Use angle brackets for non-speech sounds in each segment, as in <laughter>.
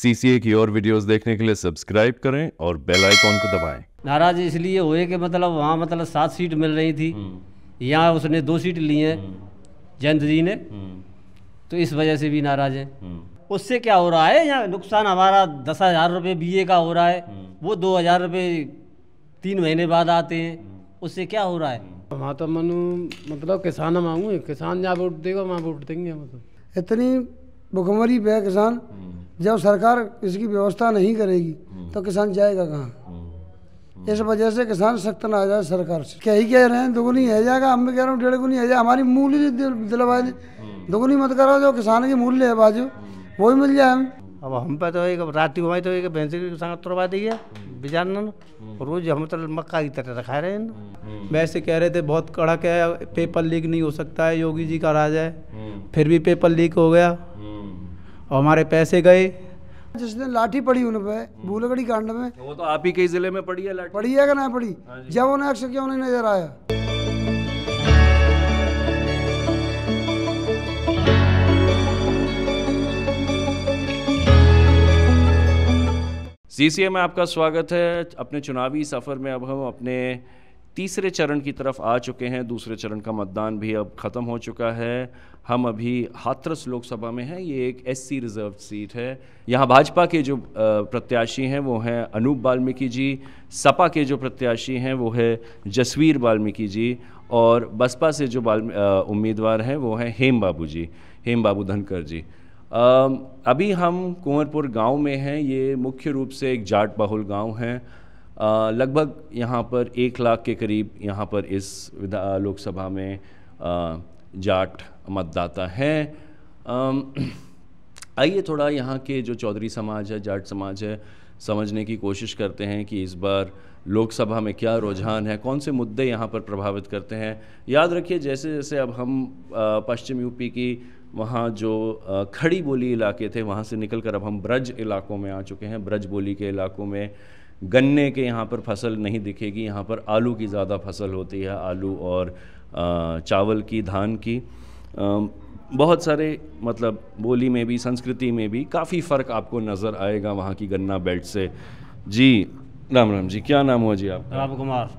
CCA की और videos देखने के लिए सब्सक्राइब करें और बेल आइकॉन को दबाएं नाराज इसलिए हुए कि मतलब वहाँ मतलब सात सीट मिल रही थी हम्म। यहाँ उसने दो सीट ली है हम्म। जयंत जी ने हम्म। तो इस वजह से भी नाराज है उससे क्या हो रहा है यहाँ नुकसान हमारा दस हज़ार रुपये बी का हो रहा है वो दो हज़ार रुपये तीन महीने बाद आते हैं उससे क्या हो रहा है वहाँ तो मनु मतलब किसान मांगू किसान जहाँ वोट देगा वहाँ वोट देंगे मतलब इतनी भुखमरी पे किसान जब सरकार इसकी व्यवस्था नहीं करेगी तो किसान जाएगा कहाँ इस वजह से किसान सख्त ना आ जाए सरकार से कही कह रहे हैं दोगुनी है जाएगा हम भी कह रहे हैं डेढ़ गुनी है जाए हमारी मूल ही दिलवा दे दोगुनी मत करा जो किसान की मूल्य है बाजू वो ही मिल जाए हमें अब हम पे तो एक रात हुआ तो एक भैंस के संग तुरवा दी है बिजान रोज हम तो मक्का की तरह रखा रहे हैं वैसे कह रहे थे बहुत कड़क है पेपर लीक नहीं हो सकता है योगी जी का राज है हम्म। फिर भी पेपर लीक हो गया हम्म। और हमारे पैसे गए जिसने लाठी पड़ी उन पे भूलगढ़ी कांड में वो तो आप ही कई जिले में पड़ी है लाठी पड़ी है कि ना पड़ी हाँ जब उन्हें अक्सर क्यों नहीं नजर आया सीसीए में आपका स्वागत है अपने चुनावी सफ़र में अब हम अपने तीसरे चरण की तरफ आ चुके हैं दूसरे चरण का मतदान भी अब ख़त्म हो चुका है हम अभी हाथरस लोकसभा में हैं ये एक एससी रिजर्व सीट है यहाँ भाजपा के जो प्रत्याशी हैं वो हैं अनूप वाल्मीकि जी सपा के जो प्रत्याशी हैं वो है जसवीर वाल्मीकि जी और बसपा से जो उम्मीदवार हैं वो हैं हेम बाबू जी हेम बाबू धनकर जी अभी हम कुंवरपुर गांव में हैं ये मुख्य रूप से एक जाट बाहुल गांव है लगभग यहाँ पर एक लाख के करीब यहाँ पर इस लोकसभा में जाट मतदाता हैं <clears throat> आइए थोड़ा यहाँ के जो चौधरी समाज है जाट समाज है समझने की कोशिश करते हैं कि इस बार लोकसभा में क्या रुझान है कौन से मुद्दे यहाँ पर प्रभावित करते हैं याद रखिए जैसे जैसे अब हम पश्चिम यूपी की वहाँ जो खड़ी बोली इलाके थे वहाँ से निकल कर अब हम ब्रज इलाकों में आ चुके हैं ब्रज बोली के इलाकों में गन्ने के यहाँ पर फसल नहीं दिखेगी यहाँ पर आलू की ज़्यादा फसल होती है आलू और चावल की धान की बहुत सारे मतलब बोली में भी संस्कृति में भी काफ़ी फ़र्क आपको नज़र आएगा वहाँ की गन्ना बेल्ट से जी राम राम जी क्या नाम हुआ जी आपका राम कुमार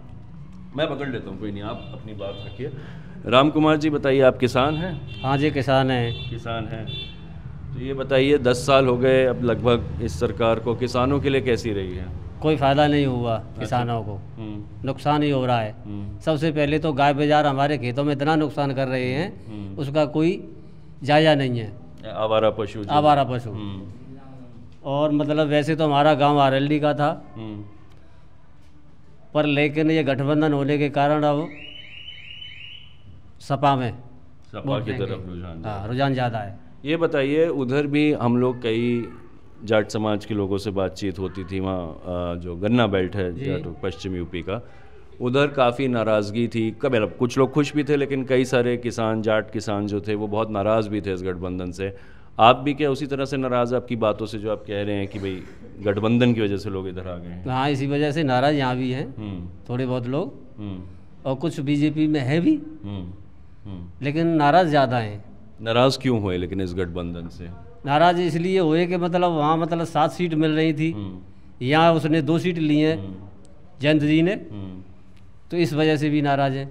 मैं पकड़ लेता हूँ कोई नहीं आप अपनी बात रखिए राम कुमार जी बताइए आप किसान हैं हाँ जी किसान हैं किसान हैं तो ये बताइए दस साल हो गए अब लगभग इस सरकार को किसानों के लिए कैसी रही है कोई फ़ायदा नहीं हुआ अच्छा। किसानों को हम्म। नुकसान ही हो रहा है हम्म। सबसे पहले तो गाय बाजार हमारे खेतों में इतना नुकसान कर रहे हैं हम्म। उसका कोई जायजा नहीं है आवारा पशु आवारा पशु और मतलब वैसे तो हमारा गांव आरएलडी का था पर लेकिन ये गठबंधन होने के कारण अब सपा में सपा की तरफ रुझान हाँ, रुझान ज़्यादा है ये बताइए उधर भी हम लोग कई जाट समाज के लोगों से बातचीत होती थी वहाँ जो गन्ना बेल्ट है जाट पश्चिम यूपी का उधर काफ़ी नाराज़गी थी कब मतलब कुछ लोग खुश भी थे लेकिन कई सारे किसान जाट किसान जो थे वो बहुत नाराज़ भी थे इस गठबंधन से आप भी क्या उसी तरह से नाराज़ आपकी बातों से जो आप कह रहे हैं कि भाई गठबंधन की वजह से लोग इधर आ गए हैं हाँ इसी वजह से नाराज़ यहाँ भी हैं हम्म। थोड़े बहुत लोग हम्म। और कुछ बीजेपी में है भी हम्म। लेकिन नाराज़ ज़्यादा हैं नाराज़ क्यों हुए लेकिन इस गठबंधन से नाराज इसलिए हुए कि मतलब वहाँ मतलब सात सीट मिल रही थी हम्म। यहाँ उसने दो सीट ली है हम्म। जयंत जी ने हम्म। तो इस वजह से भी नाराज है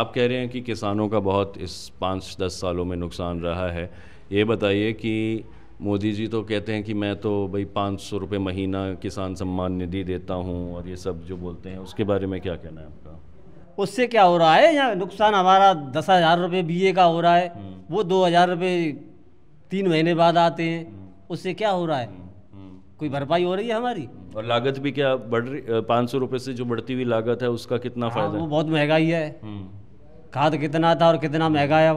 आप कह रहे हैं कि किसानों का बहुत इस पाँच दस सालों में नुकसान रहा है ये बताइए कि मोदी जी तो कहते हैं कि मैं तो भाई पाँच सौ रुपये महीना किसान सम्मान निधि देता हूँ और ये सब जो बोलते हैं उसके बारे में क्या कहना है आपका उससे क्या हो रहा है यहाँ नुकसान हमारा दस हज़ार रुपये बी का हो रहा है वो दो हज़ार रुपये तीन महीने बाद आते हैं हम्म। उससे क्या हो रहा है हम्म, हम्म। कोई भरपाई हो रही है हमारी और लागत भी क्या बढ़ रही पाँच सौ रुपये से जो बढ़ती हुई लागत है उसका कितना हाँ, फायदा वो बहुत महंगाई है खाद कितना था और कितना महंगा है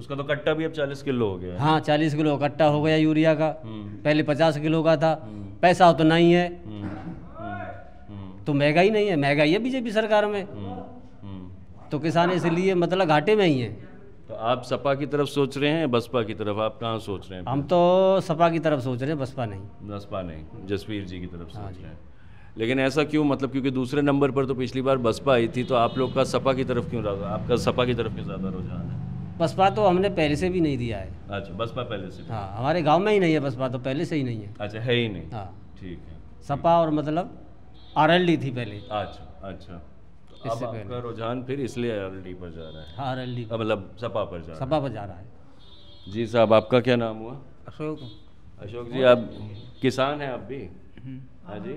उसका तो कट्टा भी अब चालीस किलो हो गया हाँ चालीस किलो कट्टा हो गया यूरिया का पहले पचास किलो का था पैसा उतना तो ही है तो महंगाई नहीं है महंगाई है बीजेपी सरकार में तो किसान इसलिए मतलब घाटे में ही है तो आप सपा की तरफ सोच रहे हैं बसपा की तरफ आप कहाँ सोच रहे हैं हम तो सपा की तरफ सोच रहे हैं बसपा नहीं बसपा नहीं जसवीर जी की तरफ सोच हाँ रहे हैं लेकिन ऐसा क्यों मतलब क्योंकि दूसरे नंबर पर तो पिछली बार बसपा आई थी तो आप लोग का सपा की तरफ क्यों रहा आपका सपा की तरफ क्यों ज़्यादा रुझान है बसपा तो हमने पहले से भी नहीं दिया है अच्छा बसपा पहले से हाँ हमारे गांव में ही नहीं है बसपा तो पहले से ही नहीं है अच्छा है ही नहीं हाँ ठीक है सपा और मतलब आर थी पहले अच्छा अच्छा आपका रुझान फिर इसलिए आर पर जा रहा है आर एल मतलब सपा पर जा सपा पर जा रहा है जी साहब आपका क्या नाम हुआ अशोक अशोक जी आप किसान हैं आप भी हम्म। हाँ जी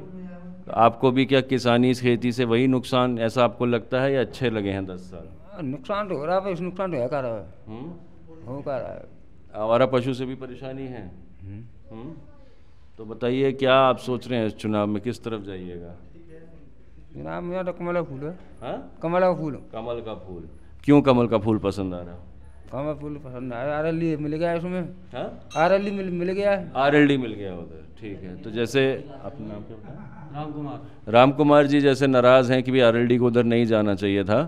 तो आपको भी क्या किसानी खेती से वही नुकसान ऐसा आपको लगता है या अच्छे लगे हैं दस साल नुकसान तो हो रहा है नुकसान तो है कर रहा है आवारा हम्म। पशु से भी परेशानी है हुँ? हम्म। तो बताइए क्या आप सोच रहे हैं इस चुनाव में किस तरफ जाइएगा मुझे तो कमल का फूल है हाँ? कमल का फूल कमल का फूल क्यों कमल का फूल पसंद आ रहा कमल फूल पसंद आ रहा आर एल मिल गया उसमें हाँ? आर एल मिल मिल गया आर एल मिल गया उधर ठीक है तो जैसे अपने नाम क्या राम कुमार राम कुमार जी जैसे नाराज़ हैं कि भाई आर को उधर नहीं जाना चाहिए था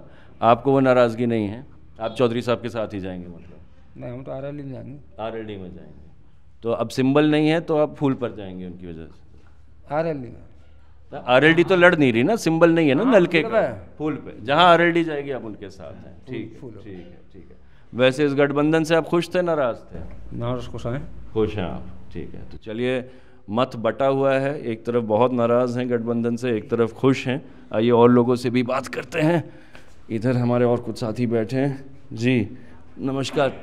आपको वो नाराज़गी नहीं है आप चौधरी साहब के साथ ही जाएंगे मतलब नहीं हम तो आर एल में जाएंगे आर एल में जाएंगे तो अब सिंबल नहीं है तो आप फूल पर जाएंगे उनकी वजह से आर एल में आरएलडी तो लड़ नहीं रही ना सिंबल नहीं है ना हाँ, नलके का फूल पे जहाँ आरएलडी जाएगी आप उनके साथ हैं ठीक है ठीक है ठीक है वैसे इस गठबंधन से आप खुश थे नाराज थे नाराज खुश हैं खुश हैं आप ठीक है तो चलिए मत बटा हुआ है एक तरफ बहुत नाराज़ हैं गठबंधन से एक तरफ खुश हैं आइए और लोगों से भी बात करते हैं इधर हमारे और कुछ साथी बैठे हैं जी नमस्कार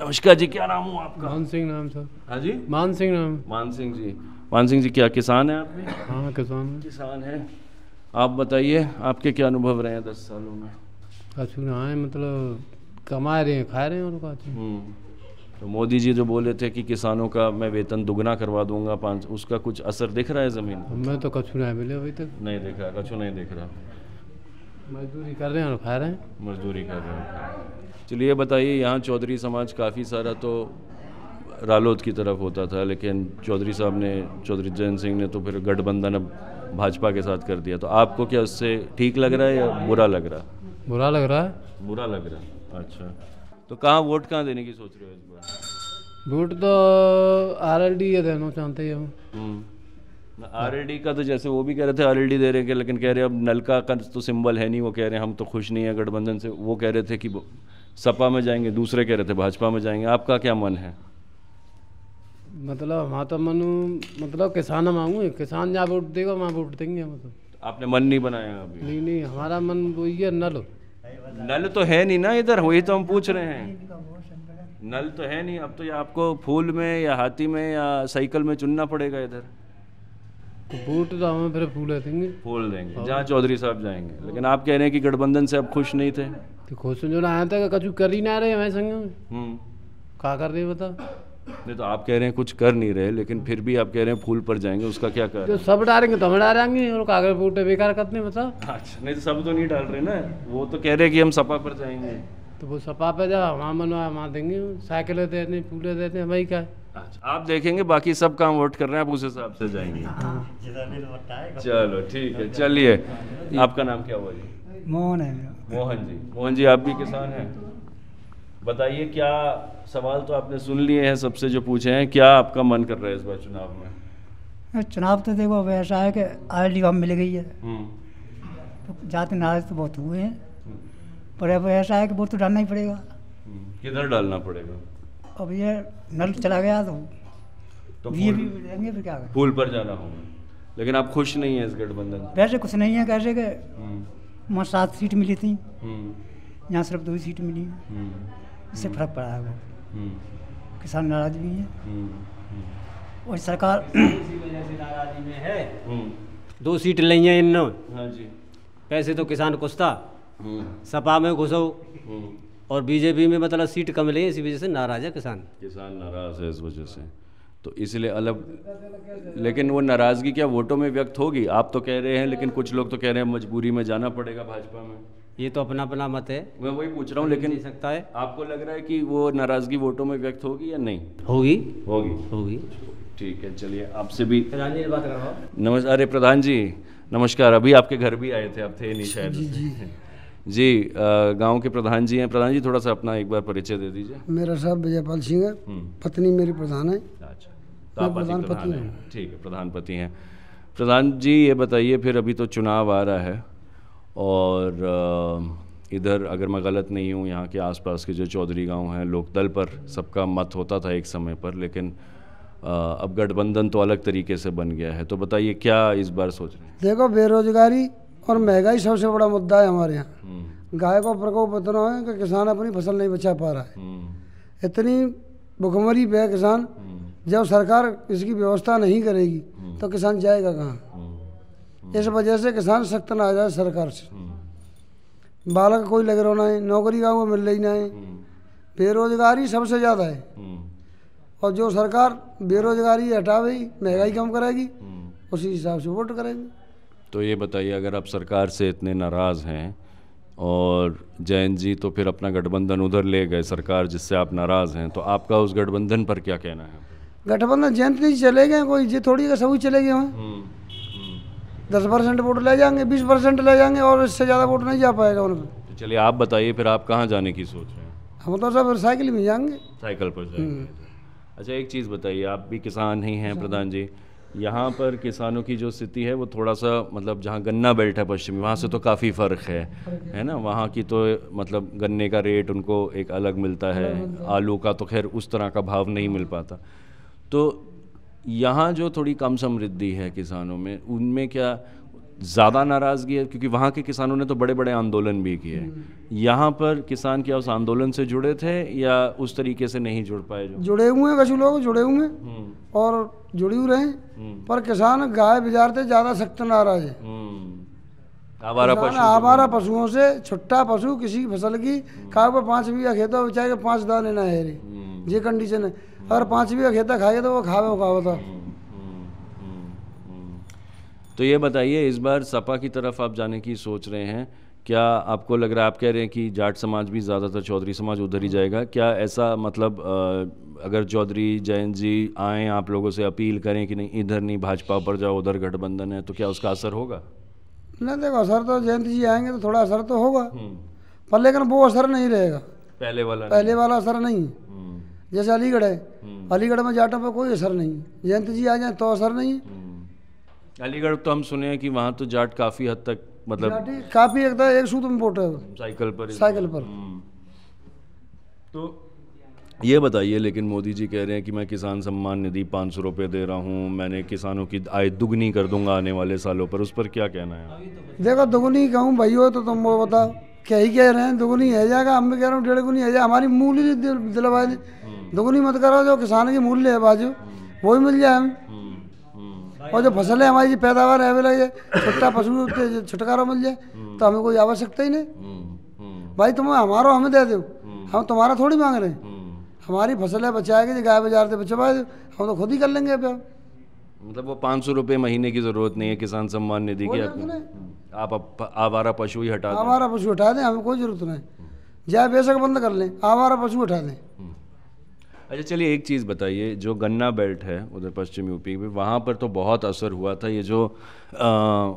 नमस्कार जी क्या नाम हूँ आपका मान सिंह नाम सर हाँ जी मान सिंह नाम मान सिंह जी मान सिंह जी क्या किसान हैं आप भी हाँ किसान किसान हैं आप बताइए आपके क्या अनुभव रहे हैं दस सालों में कछु ना है मतलब कमा रहे हैं खा रहे हैं और कछु तो।, हम्म, तो मोदी जी जो बोले थे कि किसानों का मैं वेतन दुगना करवा दूंगा पाँच उसका कुछ असर दिख रहा है ज़मीन मैं तो कछु नहीं मिले अभी तक नहीं देख रहा कछु नहीं देख रहा मजदूरी कर रहे हैं और खा रहे हैं मजदूरी कर रहे हैं चलिए बताइए यहाँ चौधरी समाज काफ़ी सारा तो रालोद की तरफ होता था लेकिन चौधरी साहब ने चौधरी जयन सिंह ने तो फिर गठबंधन अब भाजपा के साथ कर दिया तो आपको क्या उससे ठीक लग रहा है या बुरा लग रहा बुरा लग रहा है बुरा लग रहा है अच्छा तो कहाँ वोट कहाँ देने की सोच रहे हो इस बार वोट तो आर एल डी देना चाहते हैं हम हम्म। डी का तो जैसे वो भी कह रहे थे आर एल डी दे रहे थे लेकिन कह रहे अब नलका का तो सिंबल है नहीं वो कह रहे हैं हम तो खुश नहीं है गठबंधन से वो कह रहे थे कि सपा में जाएंगे दूसरे कह रहे थे भाजपा में जाएंगे आपका क्या मन है मतलब हाँ तो मनु मतलब किसान मांगू किसान जहाँ वोट देगा वहाँ वोट देंगे मतलब आपने मन नहीं बनाया अभी नहीं नहीं हमारा मन वो ये नल नल तो है नहीं ना इधर वही तो हम पूछ रहे हैं नल तो है नहीं अब तो ये आपको फूल में या हाथी में या साइकिल में चुनना पड़ेगा इधर वोट तो, तो हमें फिर फूल देंगे फूल देंगे हाँ। जहाँ चौधरी साहब जाएंगे लेकिन आप कह रहे हैं कि गठबंधन से अब खुश नहीं थे तो खुश तो जो ना आया था कचू कर ही ना रहे हमारे संग में हम्म। कहा कर रहे बता नहीं तो आप कह रहे हैं कुछ कर नहीं रहे लेकिन फिर भी आप कह रहे हैं फूल पर जाएंगे उसका क्या कर जो सब डालेंगे तो हम डालेंगे कागज बूटे बेकार करते मतलब अच्छा नहीं तो सब तो नहीं डाल रहे ना वो तो कह रहे हैं कि हम सपा पर जाएंगे तो वो सपा पर जाओ वहाँ मनवा वहाँ देंगे साइकिलें देने फूले देते हैं वही क्या अच्छा, आप देखेंगे बाकी सब काम वोट कर रहे हैं आप उस हिसाब से जाएंगे हाँ। चलो ठीक है चलिए आपका नाम क्या हुआ जी मोहन है मोहन जी मोहन जी आप भी किसान हैं बताइए क्या सवाल तो आपने सुन लिए हैं सबसे जो पूछे हैं क्या आपका मन कर रहा है इस बार चुनाव में चुनाव तो देखो ऐसा है कि आर हम मिल गई है हम्म। तो जाते नाराज तो बहुत हुए हैं पर अब ऐसा है कि वो तो डालना ही पड़ेगा हम्म। किधर डालना पड़ेगा अब ये नल चला गया तो तो भी लेंगे फिर क्या पुल पर जाना होगा लेकिन आप खुश नहीं हैं इस गठबंधन वैसे कुछ नहीं है कैसे कि हम्म। वहाँ सात सीट मिली थी यहाँ सिर्फ दो ही सीट मिली इससे फर्क पड़ा है वो किसान नाराज भी है हम्म। और सरकार नाराजगी में है हम्म। दो सीट ली है इन पैसे तो किसान कुछता हम्म। सपा में घुसो और बीजेपी में मतलब सीट कम ली इसी वजह से नाराज है किसान किसान नाराज है इस वजह से तो इसलिए अलग लेकिन वो नाराज़गी क्या वोटों में व्यक्त होगी आप तो कह रहे हैं लेकिन कुछ लोग तो कह रहे हैं मजबूरी में जाना पड़ेगा भाजपा में ये तो अपना अपना मत है मैं वही पूछ रहा हूँ लेकिन नहीं सकता है आपको लग रहा है कि वो नाराजगी वोटों में व्यक्त होगी या नहीं होगी होगी होगी ठीक है चलिए आपसे भी प्रधान जी बात हूँ नमस्कार अरे प्रधान जी नमस्कार अभी आपके घर भी आए थे आप थे नहीं शायद जी जी, <laughs> जी गांव के प्रधान जी हैं प्रधान जी थोड़ा सा अपना एक बार परिचय दे दीजिए मेरा साहब विजयपाल सिंह है हम्म। पत्नी मेरी प्रधान है अच्छा तो प्रधान पति हैं ठीक है प्रधानपति हैं प्रधान जी ये बताइए फिर अभी तो चुनाव आ रहा है और इधर अगर मैं गलत नहीं हूँ यहाँ के आसपास के जो चौधरी गांव हैं लोकदल पर सबका मत होता था एक समय पर लेकिन अब गठबंधन तो अलग तरीके से बन गया है तो बताइए क्या इस बार सोच रहे हैं देखो बेरोजगारी और महंगाई सबसे बड़ा मुद्दा है हमारे यहाँ हम्म। गाय को प्रकोप इतना है कि किसान अपनी फसल नहीं बचा पा रहा है हम्म। इतनी भुखमरी पे है किसान हम्म। जब सरकार इसकी व्यवस्था नहीं करेगी तो किसान जाएगा कहाँ इस वजह से किसान सख्त ना आ जाए सरकार से हम्म। बालक कोई लग रहा ना है नौकरी का वो मिल रही ना है हम्म। बेरोजगारी सबसे ज़्यादा है हम्म। और जो सरकार बेरोजगारी हटावेगी महंगाई कम करेगी उसी हिसाब से वोट करेंगे तो ये बताइए अगर आप सरकार से इतने नाराज़ हैं और जैन जी तो फिर अपना गठबंधन उधर ले गए सरकार जिससे आप नाराज़ हैं तो आपका उस गठबंधन पर क्या कहना है गठबंधन जयंत जी चले गए कोई जी थोड़ी का सभी चले गए हैं दस परसेंट वोट ले जाएंगे बीस परसेंट ले जाएंगे और इससे ज़्यादा वोट नहीं जा पाएगा उनको तो चलिए आप बताइए फिर आप कहाँ जाने की सोच रहे हैं हम तो सब साइकिल में जाएंगे साइकिल पर जाएंगे हम्म। अच्छा एक चीज़ बताइए आप भी किसान ही हैं प्रधान जी यहाँ पर किसानों की जो स्थिति है वो थोड़ा सा मतलब जहाँ गन्ना बेल्ट है पश्चिमी वहाँ से तो काफ़ी फ़र्क है है ना वहाँ की तो मतलब गन्ने का रेट उनको एक अलग मिलता है आलू का तो खैर उस तरह का भाव नहीं मिल पाता तो यहाँ जो थोड़ी कम समृद्धि है किसानों में उनमें क्या ज़्यादा नाराज़गी है क्योंकि वहाँ के किसानों ने तो बड़े बड़े आंदोलन भी किए हम्म। यहाँ पर किसान क्या उस आंदोलन से जुड़े थे या उस तरीके से नहीं जुड़ पाए जुड़े हुए हैं कशु लोग जुड़े हुए हैं हम्म। और जुड़े हुए हम्म। हैं पर किसान गाय बिजारते ज़्यादा सख्त नाराज है आवारा पशु आवारा पशुओं से छुट्टा पशु किसी फसल की कागज पर पाँच बीघा खेतों हो पाँच दाने ना है ये कंडीशन है अगर पाँचवीं का खेता खाए तो वो खावे खावे था तो ये बताइए इस बार सपा की तरफ आप जाने की सोच रहे हैं क्या आपको लग रहा है आप कह रहे हैं कि जाट समाज भी ज़्यादातर चौधरी समाज उधर ही जाएगा क्या ऐसा मतलब अगर चौधरी जैन जी आए आप लोगों से अपील करें कि नहीं इधर नहीं भाजपा पर जाओ उधर गठबंधन है तो क्या उसका असर होगा नहीं देखो असर तो जयंत जी आएंगे तो थोड़ा असर तो होगा हम्म। पर लेकिन वो असर नहीं रहेगा पहले वाला पहले वाला असर नहीं है जैसे अलीगढ़ है हम्म। अलीगढ़ में जाटों पर कोई असर नहीं जयंत जी आ जाए तो असर नहीं हम्म। अलीगढ़ तो हम सुने हैं कि वहाँ तो जाट काफ़ी हद तक मतलब काफ़ी एक, एक सूत है साइकिल पर साइकिल पर हम्म। तो ये बताइए लेकिन मोदी जी कह रहे हैं कि मैं किसान सम्मान निधि पाँच सौ रुपये दे रहा हूँ मैंने किसानों की आय दुगनी कर दूंगा आने वाले सालों पर उस पर क्या कहना है देखो दुगनी कहूँ भाई हो तो तुम वो बताओ क्या ही कह रहे हैं दुगनी है जाएगा हम भी कह रहे हैं डेढ़ गुनी है जाएगा हमारी मूल दिलवा दुगनी मत करो जो किसान की मूल्य है बाजू वो ही मिल जाए हमें और जो है हमारी पैदावार है बोला छोटा पशु छुटकारा मिल जाए तो हमें कोई आवश्यकता ही नहीं भाई तुम हमारा हमें दे दो हम तुम्हारा थोड़ी मांग रहे हैं हमारी फसलें बचाएगी गाय बाजार से बचवा हम तो खुद ही कर लेंगे अब मतलब वो पाँच सौ रुपये महीने की ज़रूरत नहीं है किसान सम्मान निधि की आप, आप आवारा पशु ही हटा आवारा पशु हटा दें हमें कोई ज़रूरत नहीं जाए बेशक बंद कर लें आवारा पशु हटा दें अच्छा चलिए एक चीज़ बताइए जो गन्ना बेल्ट है उधर पश्चिम यूपी में वहाँ पर तो बहुत असर हुआ था ये जो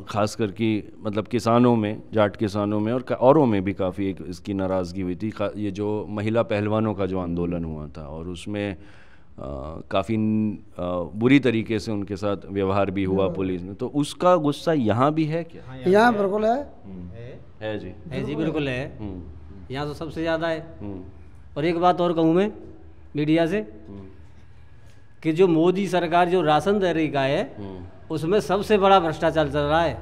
खास कर कि मतलब किसानों में जाट किसानों में और औरों में भी काफ़ी एक इसकी नाराज़गी हुई थी ये जो महिला पहलवानों का जो आंदोलन हुआ था और उसमें काफ़ी बुरी तरीके से उनके साथ व्यवहार भी हुआ हाँ। पुलिस ने तो उसका गुस्सा यहाँ भी है क्या हाँ, यहाँ बिल्कुल है हम्म। है, है जी है जी बिल्कुल है हम्म। यहाँ तो सबसे ज़्यादा है हम्म। और एक बात और कहूँ मैं मीडिया से कि जो मोदी सरकार जो राशन दे रही का है उसमें सबसे बड़ा भ्रष्टाचार चल रहा है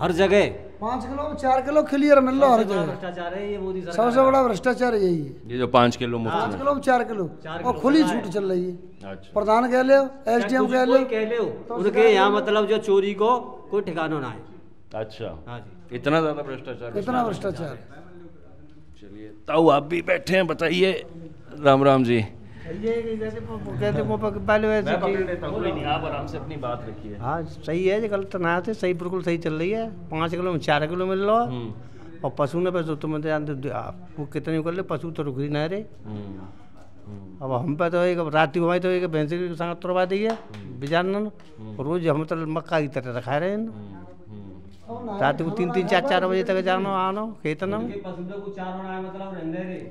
हर जगह पाँच किलो चार किलो क्लियर मिल रहा है ये मोदी सबसे बड़ा भ्रष्टाचार यही है ये जो पाँच किलो हाँ, मुफ्त पाँच किलो चार किलो और खुली छूट चल रही है अच्छा। प्रधान कह लो एस डी एम कह लो कह लो तो उनके यहाँ मतलब जो चोरी को कोई ठिकाना ना है अच्छा हाँ इतना ज्यादा भ्रष्टाचार इतना भ्रष्टाचार चलिए ताऊ आप भी बैठे हैं बताइए राम राम जी पहले वैसे हाँ सही है गलत ना थे तो सही बिल्कुल सही चल रही है पाँच किलो में चार किलो मिल लो हम्म। और पशु ने पैसे तुम तो जानते कितने कर ले पशु तो रुक ही ना हम्म। हम्म। अब हम पे तो एक रात की तो एक भैंस के संग दी है बेजान रोज हम तो मक्का की तरह रखा रहे रात को तीन तीन चार चार बजे तक जानो आनो खेत ना तो मतलब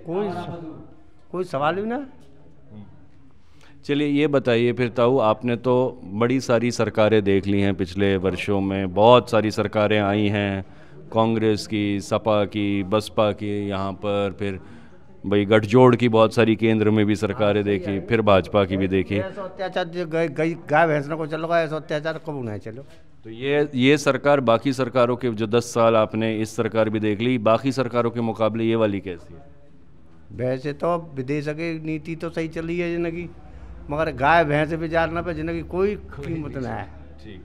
कोई कोई सवाल ही ना चलिए ये बताइए फिर ताऊ आपने तो बड़ी सारी सरकारें देख ली हैं पिछले वर्षों में बहुत सारी सरकारें आई हैं कांग्रेस की सपा की बसपा की यहाँ पर फिर भाई गठजोड़ की बहुत सारी केंद्र में भी सरकारें हाँ, देखी फिर भाजपा की भी देखी अत्याचार गई गई गाय भैंसने को चलो ऐसा अत्याचार कब उन्हें चलो तो ये ये सरकार बाकी सरकारों के जो दस साल आपने इस सरकार भी देख ली बाकी सरकारों के मुकाबले ये वाली कैसी है वैसे तो विदेश की नीति तो सही चली है जिनकी मगर गाय भैंस भी जानना पे जिनकी कोई कीमत ना है ठीक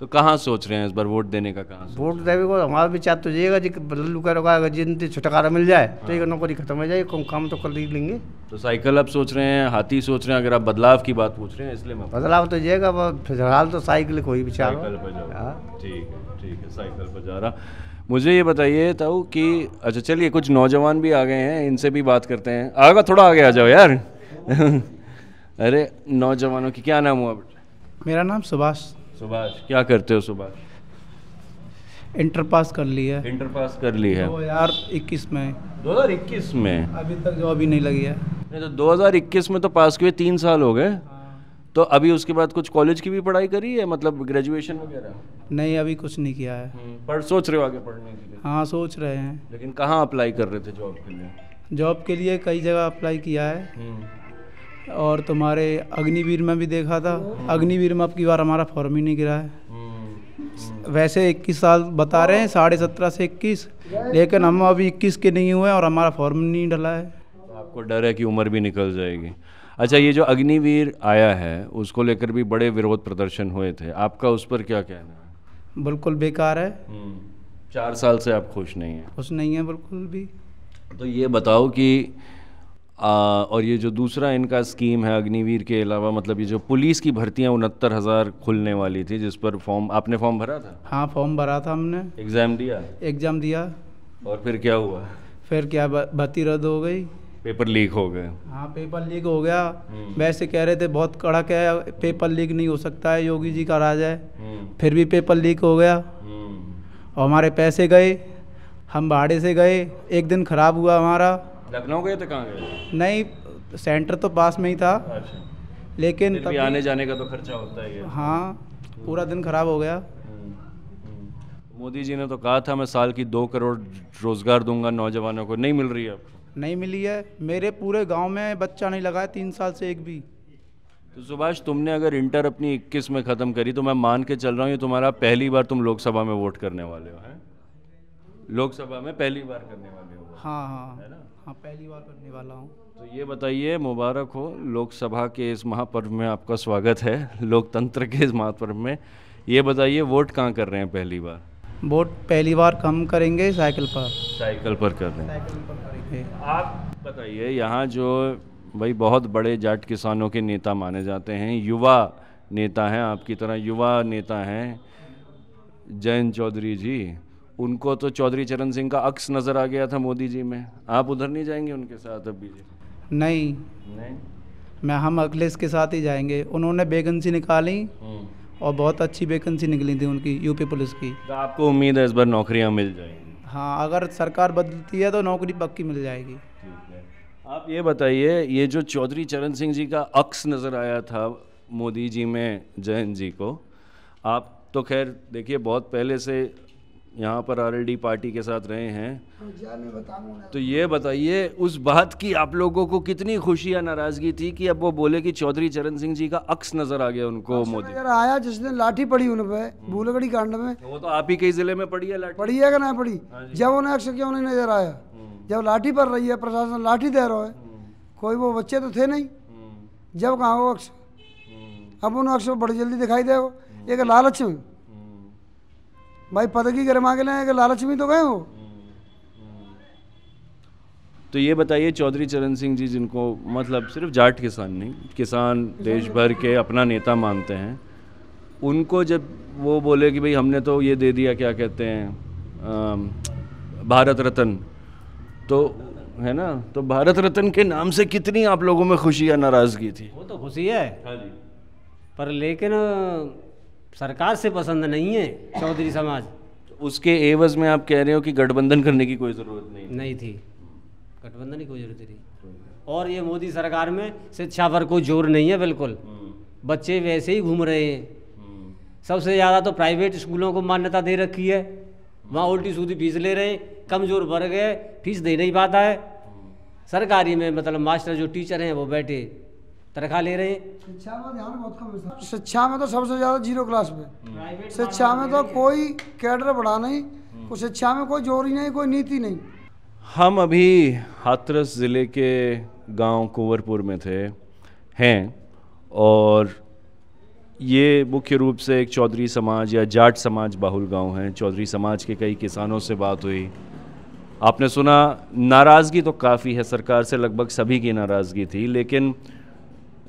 तो कहाँ सोच रहे हैं इस बार वोट देने का कहाँ वोट देने को हमारा विचार तो येगा जी बदलू करोगा अगर छुटकारा मिल जाए तो एक हाँ। नौकरी खत्म हो जाए काम तो कर ही लेंगे तो साइकिल आप सोच रहे हैं हाथी सोच रहे हैं अगर आप बदलाव की बात पूछ रहे हैं इसलिए मैं बदलाव तो येगा फिलहाल तो साइकिल को ही विचार ठीक है ठीक है साइकिल पर जा रहा मुझे ये बताइए था कि अच्छा चलिए कुछ नौजवान भी आ गए हैं इनसे भी बात करते हैं आगा थोड़ा आगे आ जाओ यार <laughs> अरे नौजवानों की क्या नाम हुआ बेटा मेरा नाम सुभाष सुभाष क्या करते हो सुभाष इंटर पास कर ली है इंटर पास कर ली है दो हज़ार इक्कीस में दो हज़ार इक्कीस में अभी तक जॉब ही नहीं लगी है नहीं तो दो हज़ार इक्कीस में तो पास किए तीन साल हो गए हाँ। तो अभी उसके बाद कुछ कॉलेज की भी पढ़ाई करी है मतलब ग्रेजुएशन वगैरह नहीं अभी कुछ नहीं किया है हम्म, पर सोच रहे हो आगे पढ़ने के लिए हाँ सोच रहे हैं लेकिन कहाँ अप्लाई कर रहे थे जॉब के लिए जॉब के लिए कई जगह अप्लाई किया है हम्म। और तुम्हारे अग्निवीर में भी देखा था अग्निवीर में अब की बार हमारा फॉर्म ही नहीं गिरा है वैसे 21 साल बता रहे हैं साढ़े सत्रह से 21 लेकिन हम अभी 21 के नहीं हुए और हमारा फॉर्म नहीं डला है आपको डर है कि उम्र भी निकल जाएगी अच्छा ये जो अग्निवीर आया है उसको लेकर भी बड़े विरोध प्रदर्शन हुए थे आपका उस पर क्या कहना है बिल्कुल बेकार है हम्म, चार साल से आप खुश नहीं हैं खुश नहीं है बिल्कुल भी तो ये बताओ कि और ये जो दूसरा इनका स्कीम है अग्निवीर के अलावा मतलब ये जो पुलिस की भर्तियां उनहत्तर हज़ार खुलने वाली थी जिस पर फॉर्म आपने फॉर्म भरा था हाँ फॉर्म भरा था हमने एग्ज़ाम दिया एग्ज़ाम दिया और फिर क्या हुआ फिर क्या भर्ती रद्द हो गई पेपर लीक हो गए हाँ पेपर लीक हो गया वैसे हम्म। कह रहे थे बहुत कड़क है पेपर लीक नहीं हो सकता है योगी जी का राज है हम्म। फिर भी पेपर लीक हो गया हम्म। और हमारे पैसे गए हम भाड़े से गए एक दिन ख़राब हुआ हमारा लखनऊ गए तो कहाँ गए नहीं सेंटर तो पास में ही था अच्छा लेकिन भी आने जाने का तो खर्चा होता है हाँ पूरा दिन खराब हो गया हम्म, हम्म। मोदी जी ने तो कहा था मैं साल की दो करोड़ रोज़गार दूंगा नौजवानों को नहीं मिल रही है नहीं मिली है मेरे पूरे गांव में बच्चा नहीं लगा है तीन साल से एक भी तो सुभाष तुमने अगर इंटर अपनी 21 में ख़त्म करी तो मैं मान के चल रहा हूँ तुम्हारा पहली बार तुम लोकसभा में वोट करने वाले हो हैं लोकसभा में पहली बार करने वाले हो हाँ हाँ है ना हाँ पहली बार करने वाला हूँ तो ये बताइए मुबारक हो लोकसभा के इस महापर्व में आपका स्वागत है लोकतंत्र के इस महापर्व में ये बताइए वोट कहाँ कर रहे हैं पहली बार वोट पहली बार कम करेंगे साइकिल पर साइकिल पर कर रहे हैं आप बताइए यहाँ जो भाई बहुत बड़े जाट किसानों के नेता माने जाते हैं युवा नेता हैं आपकी तरह युवा नेता हैं जयंत चौधरी जी उनको तो चौधरी चरण सिंह का अक्स नज़र आ गया था मोदी जी में आप उधर नहीं जाएंगे उनके साथ अब बीजेपी नहीं नहीं मैं हम अखिलेश के साथ ही जाएंगे उन्होंने वेकेंसी निकाली हम्म। और बहुत अच्छी वेकेंसी निकली थी उनकी यूपी पुलिस की तो आपको उम्मीद है इस बार नौकरियाँ मिल जाएंगी हाँ अगर सरकार बदलती है तो नौकरी पक्की मिल जाएगी आप ये बताइए ये जो चौधरी चरण सिंह जी का अक्स नज़र आया था मोदी जी में जयंत जी को आप तो खैर देखिए बहुत पहले से यहाँ पर आर पार्टी के साथ रहे हैं तो, तो ये बताइए उस बात की आप लोगों को कितनी खुशी या नाराजगी थी कि अब वो बोले कि चौधरी चरण सिंह जी का अक्स नजर आ गया उनको मोदी नजर आया जिसने लाठी पड़ी उन पे हम्म। भूलगढ़ी कांड में तो वो तो आप ही कई जिले में पड़ी है लाठी पड़ी है कि ना पड़ी हाँ जब उन्हें अक्स क्यों नहीं नजर आया हम्म। जब लाठी पड़ रही है प्रशासन लाठी दे रहा है हम्म। कोई वो बच्चे तो थे नहीं जब कहा वो अक्स अब उन अक्स बड़ी जल्दी दिखाई दे एक लालच में भाई पद की गरमा के लाए लालच में तो गए हो तो ये बताइए चौधरी चरण सिंह जी जिनको मतलब सिर्फ जाट किसान नहीं किसान देश भर के अपना नेता मानते हैं उनको जब वो बोले कि भाई हमने तो ये दे दिया क्या कहते हैं भारत रत्न तो है ना तो भारत रत्न के नाम से कितनी आप लोगों में खुशी या नाराज़गी थी वो तो खुशी है हाँ जी पर लेकिन सरकार से पसंद नहीं है चौधरी समाज तो उसके एवज में आप कह रहे हो कि गठबंधन करने की कोई ज़रूरत नहीं नहीं थी गठबंधन की कोई ज़रूरत नहीं और ये मोदी सरकार में शिक्षा पर कोई जोर नहीं है बिल्कुल हम्म। बच्चे वैसे ही घूम रहे हैं हम्म। सबसे ज़्यादा तो प्राइवेट स्कूलों को मान्यता दे रखी है वहाँ हम्म। उल्टी सूदी फीस ले रहे हैं कमज़ोर वर्ग है फीस दे नहीं पाता है सरकारी में मतलब मास्टर जो टीचर हैं वो बैठे तनखा ले रहे हैं शिक्षा में तो सबसे ज़्यादा जीरो क्लास में हम्म। शिक्षा में तो कोई कैडर बढ़ा नहीं हम्म। कुछ शिक्षा में कोई जोरी नहीं कोई नीति नहीं हम अभी हाथरस ज़िले के गांव कुंवरपुर में थे हैं और ये मुख्य रूप से एक चौधरी समाज या जाट समाज बाहुल गांव है चौधरी समाज के कई किसानों से बात हुई आपने सुना नाराज़गी तो काफ़ी है सरकार से लगभग सभी की नाराज़गी थी लेकिन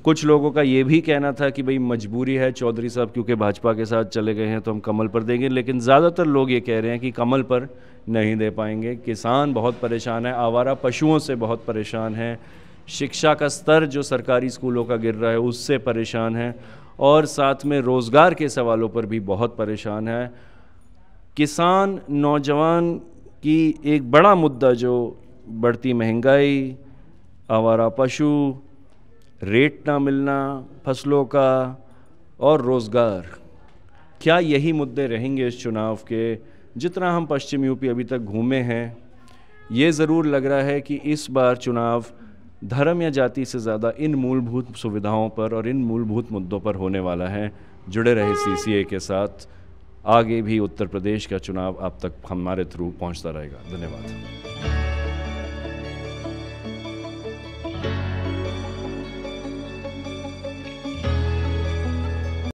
कुछ लोगों का ये भी कहना था कि भाई मजबूरी है चौधरी साहब क्योंकि भाजपा के साथ चले गए हैं तो हम कमल पर देंगे लेकिन ज़्यादातर लोग ये कह रहे हैं कि कमल पर नहीं दे पाएंगे किसान बहुत परेशान है आवारा पशुओं से बहुत परेशान है शिक्षा का स्तर जो सरकारी स्कूलों का गिर रहा है उससे परेशान है और साथ में रोज़गार के सवालों पर भी बहुत परेशान है किसान नौजवान की एक बड़ा मुद्दा जो बढ़ती महंगाई आवारा पशु रेट ना मिलना फसलों का और रोज़गार क्या यही मुद्दे रहेंगे इस चुनाव के जितना हम पश्चिम यूपी अभी तक घूमे हैं ये ज़रूर लग रहा है कि इस बार चुनाव धर्म या जाति से ज़्यादा इन मूलभूत सुविधाओं पर और इन मूलभूत मुद्दों पर होने वाला है जुड़े रहे सी के साथ आगे भी उत्तर प्रदेश का चुनाव आप तक हमारे थ्रू पहुंचता रहेगा धन्यवाद